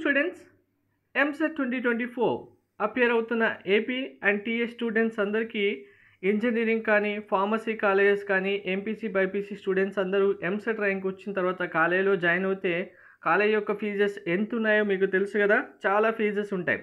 students EAMCET twenty twenty four appear అవుతున్న AP and TA students అందరికీ engineering కానీ pharmacy colleges కానీ MPC BiPC students అందరూ EAMCET rank వచ్చిన తర్వాత కాలేజీలో జాయిన్ అవుతే కాలేజ్ యొక్క ఫీజెస్ ఎంత ఉన్నాయో మీకు తెలుసు కదా చాలా ఫీజెస్ ఉంటాయి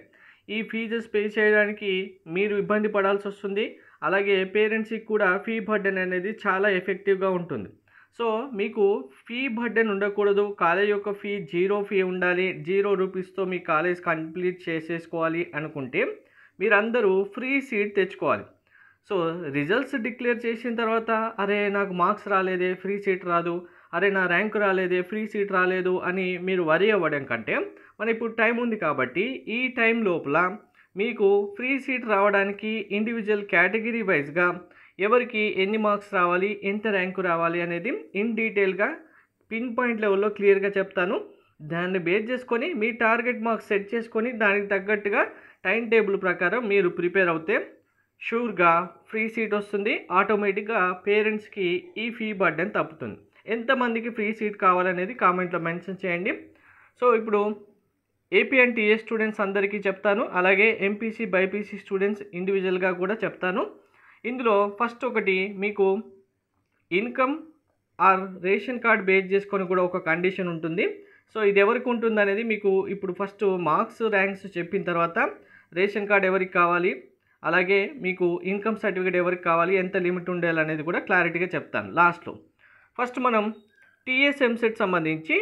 ఈ ఫీజెస్ పే చేయడానికి మీరు ఇబ్బంది పడాల్సి వస్తుంది అలాగే పేరెంట్స్కి కూడా ఫీ బర్డెన్ అనేది చాలా ఎఫెక్టివ్గా ఉంటుంది సో మీకు ఫీ బర్డెన్ ఉండకూడదు కాలేజ్ యొక్క ఫీ జీరో ఫీ ఉండాలి జీరో రూపీస్తో మీ కాలేజ్ కంప్లీట్ చేసేసుకోవాలి అనుకుంటే మీరందరూ ఫ్రీ సీట్ తెచ్చుకోవాలి సో రిజల్ట్స్ డిక్లేర్ చేసిన తర్వాత అరే నాకు మార్క్స్ రాలేదే ఫ్రీ సీట్ రాదు అరే నా ర్యాంక్ రాలేదే ఫ్రీ సీట్ రాలేదు అని మీరు వరి అవ్వడం కంటే మన ఇప్పుడు టైం ఉంది కాబట్టి ఈ టైం లోపల మీకు ఫ్రీ సీట్ రావడానికి ఇండివిజువల్ కేటగిరీ వైజ్గా ఎవరికి ఎన్ని మార్క్స్ రావాలి ఎంత ర్యాంకు రావాలి అనేది ఇన్ డీటెయిల్గా పిన్ పాయింట్ లెవెల్లో క్లియర్గా చెప్తాను దాన్ని బేస్ చేసుకొని మీ టార్గెట్ మార్క్స్ సెట్ చేసుకొని దానికి తగ్గట్టుగా టైం టేబుల్ ప్రకారం మీరు ప్రిపేర్ అవుతే షూర్గా ఫ్రీ సీట్ వస్తుంది ఆటోమేటిక్గా పేరెంట్స్కి ఈ ఫీ బర్డెన్ తప్పుతుంది ఎంతమందికి ఫ్రీ సీట్ కావాలనేది కామెంట్లో మెన్షన్ చేయండి సో ఇప్పుడు ఏపీ అండ్ టీఏ స్టూడెంట్స్ అందరికీ చెప్తాను అలాగే ఎంపీసీ బైపీసీ స్టూడెంట్స్ ఇండివిజువల్గా కూడా చెప్తాను ఇందులో ఫస్ట్ ఒకటి మీకు income or ration card base చేసుకొని కూడా ఒక కండిషన్ ఉంటుంది సో ఇది ఎవరికి ఉంటుంది అనేది మీకు ఇప్పుడు ఫస్ట్ మార్క్స్ ర్యాంక్స్ చెప్పిన తర్వాత రేషన్ కార్డ్ ఎవరికి కావాలి అలాగే మీకు ఇన్కమ్ సర్టిఫికేట్ ఎవరికి కావాలి ఎంత లిమిట్ ఉండాలి అనేది కూడా క్లారిటీగా చెప్తాను లాస్ట్లో ఫస్ట్ మనం టీఎస్ఎంసెట్ సంబంధించి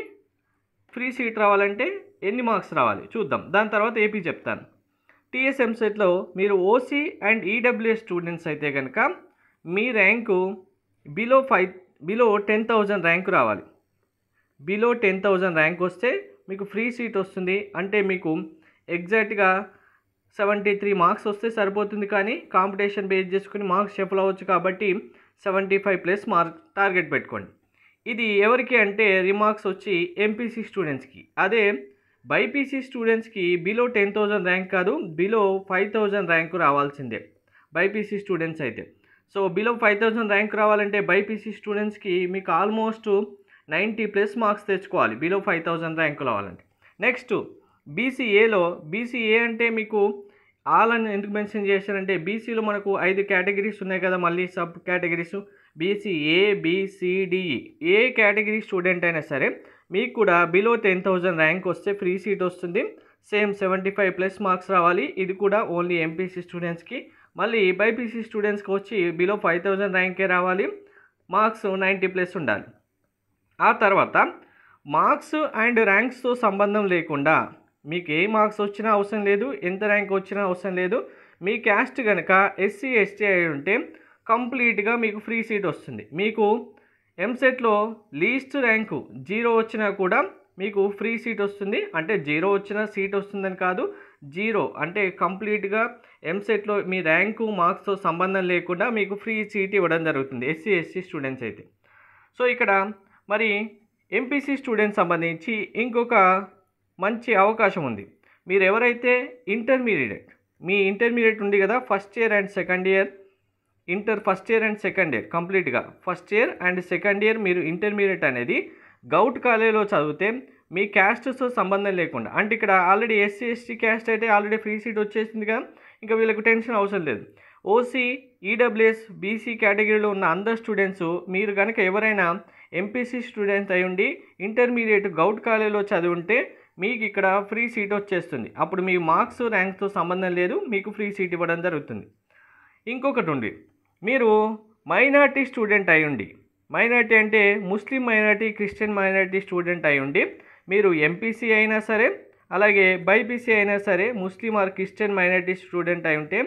ఫ్రీ సీట్ రావాలంటే ఎన్ని మార్క్స్ రావాలి చూద్దాం దాని తర్వాత ఏపీ చెప్తాను టీఎస్ఎంసెట్లో మీరు ఓసీ అండ్ ఈడబ్ల్యూఎస్ స్టూడెంట్స్ అయితే కనుక మీ rank below five below ten thousand rank రావాలి బిలో టెన్ థౌజండ్ ర్యాంక్ వస్తే మీకు ఫ్రీ సీట్ వస్తుంది అంటే మీకు ఎగ్జాక్ట్గా సెవెంటీ త్రీ మార్క్స్ వస్తే సరిపోతుంది కానీ కాంపిటీషన్ బేస్ చేసుకుని మార్క్స్ షఫల్ అవ్వచ్చు కాబట్టి seventy five plus mark target పెట్టుకోండి ఇది ఎవరికి అంటే రిమార్క్స్ వచ్చి ఎంపీసీ స్టూడెంట్స్కి అదే బైపీసీ స్టూడెంట్స్కి బిలో టెన్ థౌజండ్ ర్యాంక్ కాదు బిలో ఫైవ్ థౌజండ్ ర్యాంక్ రావాల్సిందే బైపీసీ స్టూడెంట్స్ అయితే so below five thousand rank రావాలంటే బైపీసీ స్టూడెంట్స్కి మీకు ఆల్మోస్ట్ నైంటీ ప్లస్ మార్క్స్ తెచ్చుకోవాలి బిలో ఫైవ్ థౌజండ్ ర్యాంక్ రావాలంటే నెక్స్ట్ బీసీఏలో బీసీఏ అంటే మీకు ఆల్ అని ఎందుకు మెన్షన్ చేశారంటే బీసీలో మనకు ఐదు కేటగిరీస్ ఉన్నాయి కదా మళ్ళీ sub categories BC A BCDE A category student అయినా సరే మీకు కూడా బిలో టెన్ థౌజండ్ ర్యాంక్ వస్తే ఫ్రీ సీట్ వస్తుంది same seventy five plus marks రావాలి ఇది కూడా ఓన్లీ ఎంపీసీ స్టూడెంట్స్కి మళ్ళీ బైపీసీ స్టూడెంట్స్కి వచ్చి బిలో ఫైవ్ థౌజండ్ ర్యాంకే రావాలి మార్క్స్ నైంటీ ప్లస్ ఉండాలి ఆ తర్వాత మార్క్స్ అండ్ ర్యాంక్స్తో సంబంధం లేకుండా మీకు ఏ మార్క్స్ వచ్చినా అవసరం లేదు ఎంత ర్యాంక్ వచ్చినా అవసరం లేదు మీ క్యాస్ట్ కనుక ఎస్సీ ఎస్టీ అయి ఉంటే కంప్లీట్గా మీకు ఫ్రీ సీట్ వస్తుంది మీకు ఎంసెట్లో లీస్ట్ ర్యాంకు జీరో వచ్చినా కూడా మీకు ఫ్రీ సీట్ వస్తుంది అంటే జీరో వచ్చిన సీట్ వస్తుందని కాదు జీరో అంటే కంప్లీట్గా ఎంసెట్లో మీ ర్యాంకు మార్క్స్తో సంబంధం లేకుండా మీకు ఫ్రీ సీట్ ఇవ్వడం జరుగుతుంది ఎస్సీ ఎస్సీ స్టూడెంట్స్ అయితే సో ఇక్కడ మరి ఎంపీసీ స్టూడెంట్స్ సంబంధించి ఇంకొక మంచి అవకాశం ఉంది మీరు ఎవరైతే ఇంటర్మీడియట్ మీ ఇంటర్మీడియట్ ఉంది కదా first year and second year inter first year and second year కంప్లీట్గా first year and second year మీరు ఇంటర్మీడియట్ అనేది గౌట్ కాలేజీలో చదివితే మీ క్యాస్ట్తో సంబంధం లేకుండా అంటే ఇక్కడ ఆల్రెడీ ఎస్సీ ఎస్టీ క్యాస్ట్ అయితే ఆల్రెడీ ఫ్రీ సీట్ వచ్చేసింది కదా ఇంకా వీళ్ళకి టెన్షన్ అవసరం లేదు ఓసీ ఈడబ్ల్యూఎస్ బీసీ కేటగిరీలో ఉన్న అందరు స్టూడెంట్స్ మీరు కనుక ఎవరైనా ఎంపీసీ స్టూడెంట్స్ అయి ఉండి ఇంటర్మీడియట్ గౌట్ కాలేజీలో చదివి ఉంటే మీకు ఇక్కడ ఫ్రీ సీట్ వచ్చేస్తుంది అప్పుడు మీ మార్క్స్ ర్యాంక్తో సంబంధం లేదు మీకు ఫ్రీ సీట్ ఇవ్వడం జరుగుతుంది ఇంకొకటి ఉంది మీరు మైనార్టీ స్టూడెంట్ అయ్యుండి మైనార్టీ అంటే Muslim minority Christian minority student అయ్యుండి మీరు ఎంపీసీ అయినా సరే అలాగే బైపీసీ అయినా సరే Muslim or Christian minority student అయి ఉంటే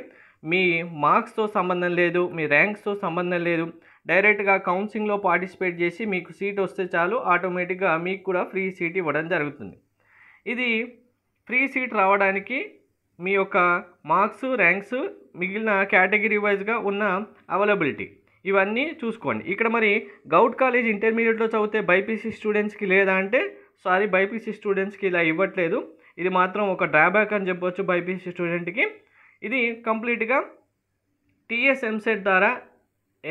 మీ మార్క్స్తో సంబంధం లేదు మీ ర్యాంక్స్తో సంబంధం లేదు డైరెక్ట్గా కౌన్సిలింగ్లో పార్టిసిపేట్ చేసి మీకు సీట్ వస్తే చాలు ఆటోమేటిక్గా మీకు కూడా ఫ్రీ సీట్ ఇవ్వడం జరుగుతుంది ఇది ఫ్రీ సీట్ రావడానికి మీ యొక్క మార్క్స్ ర్యాంక్స్ మిగిలిన కేటగిరీ వైజ్గా ఉన్న అవైలబిలిటీ ఇవన్నీ చూసుకోండి ఇక్కడ మరి గౌట్ కాలేజ్ ఇంటర్మీడియట్లో చదివితే బైపీసీ స్టూడెంట్స్కి లేదా అంటే సారీ బైపీసీ స్టూడెంట్స్కి ఇలా ఇవ్వట్లేదు ఇది మాత్రం ఒక డ్రాబ్యాక్ అని చెప్పవచ్చు బైపీసీ స్టూడెంట్కి ఇది కంప్లీట్గా టీఎస్ఎంసెట్ ద్వారా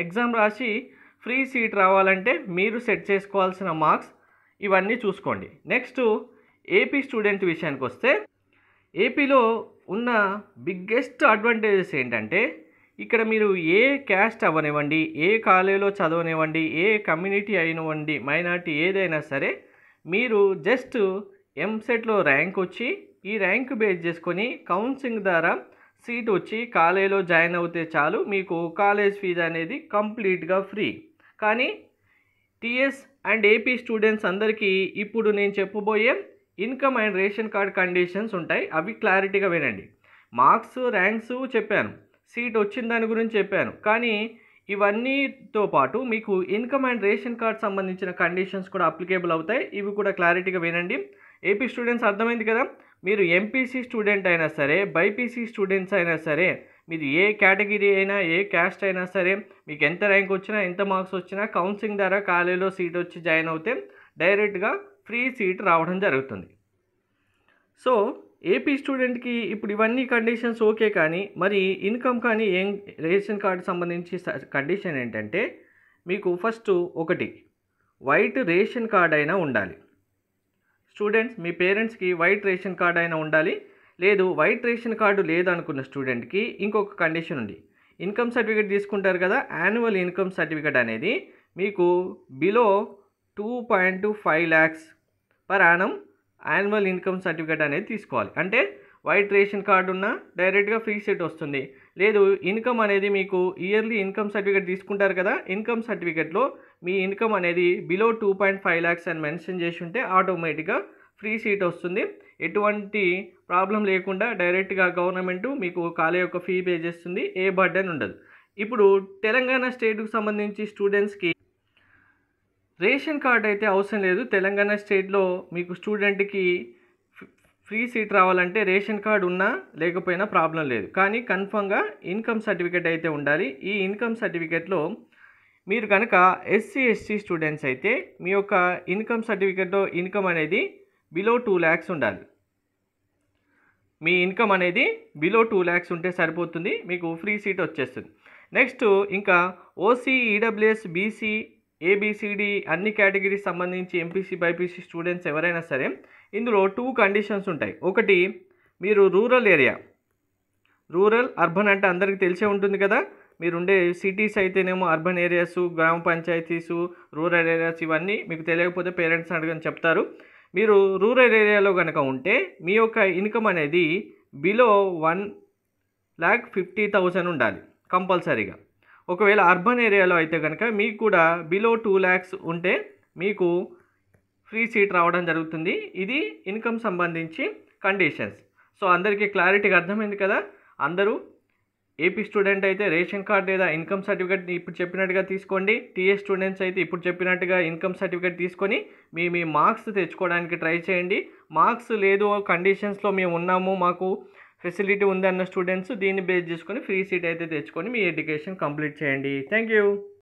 ఎగ్జామ్ రాసి ఫ్రీ సీట్ రావాలంటే మీరు సెట్ చేసుకోవాల్సిన మార్క్స్ ఇవన్నీ చూసుకోండి నెక్స్ట్ ఏపీ స్టూడెంట్ విషయానికి వస్తే ఏపీలో ఉన్న బిగ్గెస్ట్ అడ్వాంటేజెస్ ఏంటంటే ఇక్కడ మీరు ఏ క్యాస్ట్ అవ్వనివ్వండి ఏ కాలేజీలో చదవనివ్వండి ఏ కమ్యూనిటీ అయినవ్వండి మైనార్టీ ఏదైనా సరే మీరు జస్ట్ ఎంసెట్లో ర్యాంక్ వచ్చి ఈ ర్యాంక్ బేస్ చేసుకొని కౌన్సిలింగ్ ద్వారా సీట్ వచ్చి కాలేజీలో జాయిన్ అవుతే చాలు మీకు కాలేజ్ ఫీజు అనేది కంప్లీట్గా ఫ్రీ కానీ టీఎస్ అండ్ ఏపీ స్టూడెంట్స్ అందరికీ ఇప్పుడు నేను చెప్పబోయే income and ration card conditions ఉంటాయి అవి క్లారిటీగా వినండి మార్క్స్ ర్యాంక్స్ చెప్పాను సీట్ వచ్చిన దాని గురించి చెప్పాను కానీ ఇవన్నీతో పాటు మీకు ఇన్కమ్ అండ్ రేషన్ కార్డ్ సంబంధించిన కండిషన్స్ కూడా అప్లికేబుల్ అవుతాయి ఇవి కూడా క్లారిటీగా వినండి ఏపీ స్టూడెంట్స్ అర్థమైంది కదా మీరు ఎంపీసీ స్టూడెంట్ అయినా సరే బైపీసీ స్టూడెంట్స్ అయినా సరే మీరు ఏ కేటగిరీ అయినా ఏ క్యాస్ట్ అయినా సరే మీకు ఎంత ర్యాంక్ వచ్చినా ఎంత మార్క్స్ వచ్చినా కౌన్సిలింగ్ ద్వారా కాలేజీలో సీట్ వచ్చి జాయిన్ అవుతే డైరెక్ట్గా ఫ్రీ సీట్ రావడం జరుగుతుంది సో ఏపీ స్టూడెంట్కి ఇప్పుడు ఇవన్నీ కండిషన్స్ ఓకే కానీ మరి ఇన్కమ్ కానీ ఏం రేషన్ కార్డు సంబంధించి కండిషన్ ఏంటంటే మీకు ఫస్ట్ ఒకటి వైట్ రేషన్ కార్డ్ అయినా ఉండాలి స్టూడెంట్స్ మీ పేరెంట్స్కి వైట్ రేషన్ కార్డ్ అయినా ఉండాలి లేదు వైట్ రేషన్ కార్డు లేదనుకున్న స్టూడెంట్కి ఇంకొక కండిషన్ ఉంది ఇన్కమ్ సర్టిఫికేట్ తీసుకుంటారు కదా యాన్యువల్ ఇన్కమ్ సర్టిఫికేట్ అనేది మీకు below two point two five lakhs per annum annual income certificate అనేది తీసుకోవాలి అంటే వైట్ రేషన్ కార్డు ఉన్న డైరెక్ట్గా ఫ్రీ సెట్ వస్తుంది లేదు ఇన్కమ్ అనేది మీకు ఇయర్లీ ఇన్కమ్ సర్టిఫికేట్ తీసుకుంటారు కదా ఇన్కమ్ సర్టిఫికేట్లో మీ ఇన్కమ్ అనేది below two point five lakhs అని మెన్షన్ చేసి ఉంటే ఆటోమేటిక్గా ఫ్రీ సీట్ వస్తుంది ఎటువంటి ప్రాబ్లం లేకుండా డైరెక్ట్గా గవర్నమెంట్ మీకు కాలేజ్ యొక్క ఫీ పే చేస్తుంది ఏ బర్డెన్ ఉండదు ఇప్పుడు తెలంగాణ స్టేట్కు సంబంధించి స్టూడెంట్స్కి రేషన్ కార్డ్ అయితే అవసరం లేదు తెలంగాణ స్టేట్లో మీకు స్టూడెంట్కి ఫ్రీ సీట్ రావాలంటే రేషన్ కార్డు ఉన్నా లేకపోయినా ప్రాబ్లం లేదు కానీ కన్ఫామ్గా ఇన్కమ్ సర్టిఫికేట్ అయితే ఉండాలి ఈ ఇన్కమ్ సర్టిఫికేట్లో మీరు కనుక ఎస్సీ ఎస్టీ స్టూడెంట్స్ అయితే మీ యొక్క ఇన్కమ్ సర్టిఫికేట్లో ఇన్కమ్ అనేది బిలో టూ ల్యాక్స్ ఉండాలి మీ ఇన్కమ్ అనేది బిలో టూ ల్యాక్స్ ఉంటే సరిపోతుంది మీకు ఫ్రీ సీట్ వచ్చేస్తుంది నెక్స్ట్ ఇంకా ఓసీ ఈడబ్ల్యూఎస్ బీసీ ఏబిసిడి అన్ని కేటగిరీస్ సంబంధించి ఎంపీసీ బైపీసీ స్టూడెంట్స్ ఎవరైనా సరే ఇందులో టూ కండిషన్స్ ఉంటాయి ఒకటి మీరు రూరల్ ఏరియా రూరల్ అర్బన్ అంటే అందరికీ తెలిసే ఉంటుంది కదా మీరు ఉండే సిటీస్ అయితేనేమో అర్బన్ ఏరియాస్ గ్రామ పంచాయతీసు రూరల్ ఏరియాస్ ఇవన్నీ మీకు తెలియకపోతే పేరెంట్స్ అడగని చెప్తారు మీరు రూరల్ ఏరియాలో కనుక ఉంటే మీ యొక్క ఇన్కమ్ అనేది below one lakh fifty thousand ఉండాలి కంపల్సరీగా ఒకవేళ అర్బన్ ఏరియాలో అయితే కనుక మీకు కూడా బిలో టూ ల్యాక్స్ ఉంటే మీకు ఫ్రీ సీట్ రావడం జరుగుతుంది ఇది ఇన్కమ్ సంబంధించి కండిషన్స్ సో అందరికీ క్లారిటీగా అర్థమైంది కదా అందరూ ఏపీ స్టూడెంట్ అయితే రేషన్ కార్డు లేదా ఇన్కమ్ సర్టిఫికేట్ ఇప్పుడు చెప్పినట్టుగా తీసుకోండి టీఏ స్టూడెంట్స్ అయితే ఇప్పుడు చెప్పినట్టుగా ఇన్కమ్ సర్టిఫికేట్ తీసుకొని మీ మీ మార్క్స్ తెచ్చుకోవడానికి ట్రై చేయండి మార్క్స్ లేదు కండిషన్స్లో మేము ఉన్నాము మాకు ఫెసిలిటీ ఉందన్న స్టూడెంట్స్ దీన్ని బేస్ చేసుకొని ఫ్రీ సీట్ అయితే తెచ్చుకొని మీ ఎడ్యుకేషన్ కంప్లీట్ చేయండి థ్యాంక్ యూ